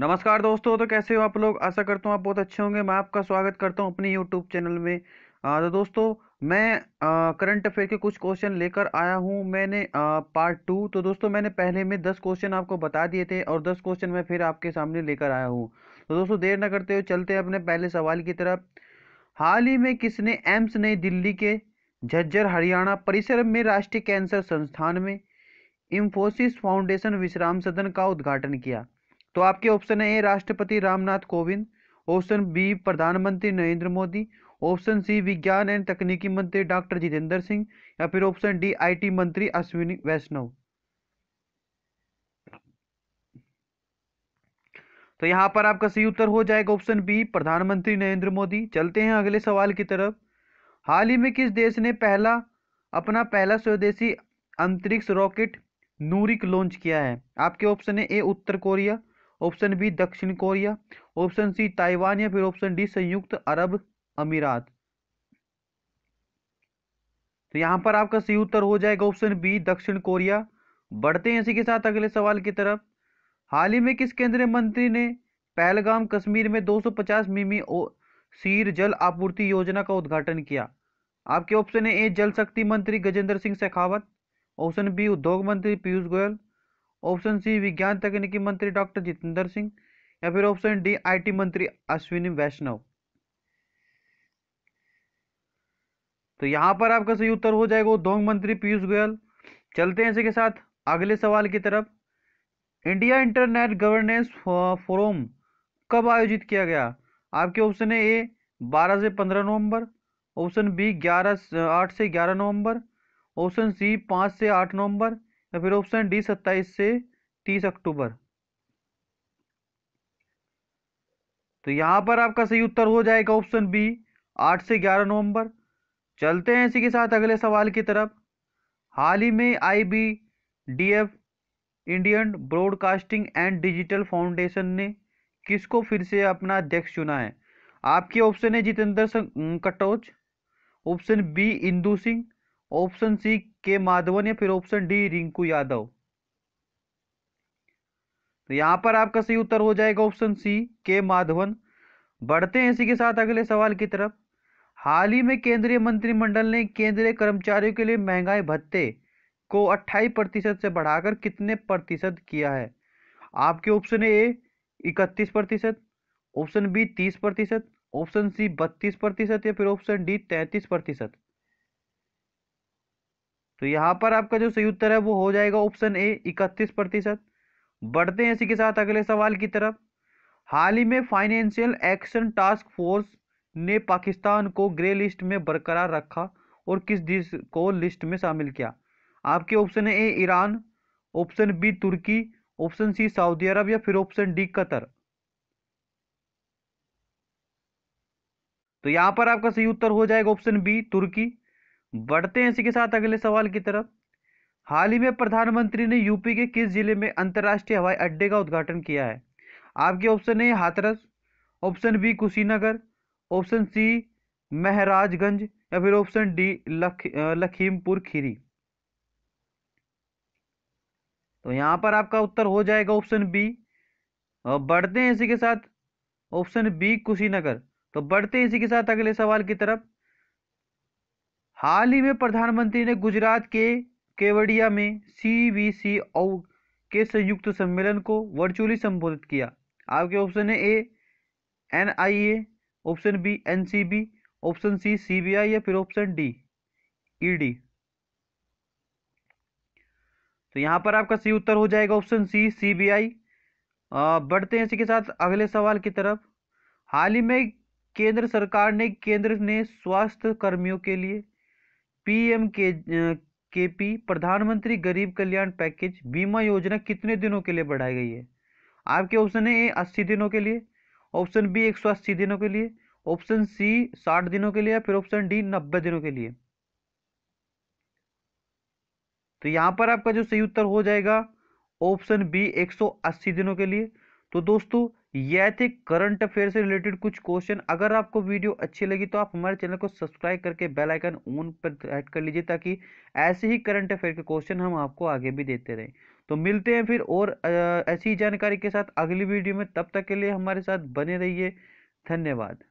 नमस्कार दोस्तों तो कैसे हो आप लोग आशा करता हूँ आप बहुत अच्छे होंगे मैं आपका स्वागत करता हूँ अपने यूट्यूब चैनल में तो दोस्तों मैं करंट अफेयर के कुछ क्वेश्चन लेकर आया हूँ मैंने पार्ट टू तो दोस्तों मैंने पहले में दस क्वेश्चन आपको बता दिए थे और दस क्वेश्चन मैं फिर आपके सामने लेकर आया हूँ तो दोस्तों देर ना करते हुए चलते हैं अपने पहले सवाल की तरफ हाल ही में किसने एम्स नई दिल्ली के झज्जर हरियाणा परिसर में राष्ट्रीय कैंसर संस्थान में इम्फोसिस फाउंडेशन विश्राम सदन का उद्घाटन किया तो आपके ऑप्शन है ए राष्ट्रपति रामनाथ कोविंद ऑप्शन बी प्रधानमंत्री नरेंद्र मोदी ऑप्शन सी विज्ञान एंड तकनीकी मंत्री डॉक्टर जितेंद्र सिंह या फिर ऑप्शन डी आईटी मंत्री अश्विनी वैष्णव तो यहां पर आपका सही उत्तर हो जाएगा ऑप्शन बी प्रधानमंत्री नरेंद्र मोदी चलते हैं अगले सवाल की तरफ हाल ही में किस देश ने पहला अपना पहला स्वदेशी अंतरिक्ष रॉकेट नूरिक लॉन्च किया है आपके ऑप्शन है ए उत्तर कोरिया ऑप्शन बी दक्षिण कोरिया ऑप्शन सी ताइवान या फिर ऑप्शन डी संयुक्त अरब अमीरात तो यहां पर आपका सही उत्तर हो जाएगा ऑप्शन बी दक्षिण कोरिया बढ़ते हैं इसी के साथ अगले सवाल की तरफ हाल ही में किस केंद्रीय मंत्री ने पहलगाम कश्मीर में 250 मिमी सीर जल आपूर्ति योजना का उद्घाटन किया आपके ऑप्शन है ए जल शक्ति मंत्री गजेंद्र सिंह शेखावत ऑप्शन बी उद्योग मंत्री पीयूष गोयल ऑप्शन सी विज्ञान तकनीकी मंत्री डॉक्टर जितेंद्र सिंह या फिर ऑप्शन डी आईटी मंत्री अश्विनी वैष्णव तो यहां पर आपका सही उत्तर हो जाएगा उद्योग मंत्री पीयूष गोयल चलते हैं इसी के साथ अगले सवाल की तरफ इंडिया इंटरनेट गवर्नेंस फोरम कब आयोजित किया गया आपके ऑप्शन है ए 12 से 15 नवंबर ऑप्शन बी 11 8 से 11 नवंबर ऑप्शन सी 5 से 8 नवंबर या तो फिर ऑप्शन डी सत्ताईस से तीस अक्टूबर तो यहां पर आपका सही उत्तर हो जाएगा ऑप्शन बी आठ से ग्यारह नवंबर चलते हैं इसी के साथ अगले सवाल की तरफ हाल ही में I B D F Indian broadcasting and digital foundation ने किसको फिर से अपना अध्यक्ष चुना है आपके ऑप्शन है Jitendra Katoch option B Indu Singh option C K Madhavan या फिर ऑप्शन डी रिंकू यादव तो यहां पर आपका सही उत्तर हो जाएगा ऑप्शन सी के माधवन बढ़ते हैं इसी के साथ अगले सवाल की तरफ हाल ही में केंद्रीय मंत्रिमंडल ने केंद्रीय कर्मचारियों के लिए महंगाई भत्ते को 28 प्रतिशत से बढ़ाकर कितने प्रतिशत किया है आपके ऑप्शन ए इकतीस प्रतिशत ऑप्शन बी तीस प्रतिशत ऑप्शन सी बत्तीस प्रतिशत या फिर ऑप्शन डी तैंतीस प्रतिशत तो यहाँ पर आपका जो सही उत्तर है वो हो जाएगा ऑप्शन ए इकतीस प्रतिशत बढ़ते हैं इसी के साथ अगले सवाल की तरफ हाल ही में फाइनेंशियल एक्शन टास्क फोर्स ने पाकिस्तान को ग्रे लिस्ट में बरकरार रखा और किस देश को लिस्ट में शामिल किया आपके option A Iran option B तुर्की ऑप्शन सी सऊदी अरब या फिर ऑप्शन डी कतर तो यहां पर आपका सही उत्तर हो जाएगा ऑप्शन बी तुर्की बढ़ते हैं इसी के साथ अगले सवाल की तरफ हाल ही में प्रधानमंत्री ने यूपी के किस जिले में अंतर्राष्ट्रीय हवाई अड्डे का उद्घाटन किया है आपके option A Hathras option B Kushinagar option C Maharajganj या फिर ऑप्शन डी लख लखीमपुर खीरी तो यहां पर आपका उत्तर हो जाएगा ऑप्शन बी बढ़ते हैं इसी के साथ ऑप्शन बी कुशीनगर तो बढ़ते हैं इसी के साथ अगले सवाल की तरफ हाल ही में प्रधानमंत्री ने गुजरात के केवड़िया में सी सी के संयुक्त सम्मेलन को वर्चुअली संबोधित किया आपके ऑप्शन है A N I A option B N C B option C C B I या फिर ऑप्शन डी ई डी तो यहाँ पर आपका सी उत्तर हो जाएगा ऑप्शन सी सी बी आई बढ़ते हैं इसी के साथ अगले सवाल की तरफ हाल ही में केंद्र सरकार ने केंद्र ने स्वास्थ्य कर्मियों के लिए पीएम केपी प्रधानमंत्री गरीब कल्याण पैकेज बीमा योजना कितने दिनों के लिए बढ़ाई गई है आपके ऑप्शन है ए अस्सी दिनों के लिए ऑप्शन बी एक सौ अस्सी दिनों के लिए ऑप्शन सी साठ दिनों के लिए या फिर ऑप्शन डी नब्बे दिनों के लिए तो यहाँ पर आपका जो सही उत्तर हो जाएगा ऑप्शन बी 180 दिनों के लिए तो दोस्तों यह थे करंट अफेयर से रिलेटेड कुछ क्वेश्चन अगर आपको वीडियो अच्छी लगी तो आप हमारे चैनल को सब्सक्राइब करके बेल आइकन ऑन पर ऐड कर लीजिए ताकि ऐसे ही करंट अफेयर के क्वेश्चन हम आपको आगे भी देते रहें तो मिलते हैं फिर और ऐसी जानकारी के साथ अगली वीडियो में तब तक के लिए हमारे साथ बने रहिए धन्यवाद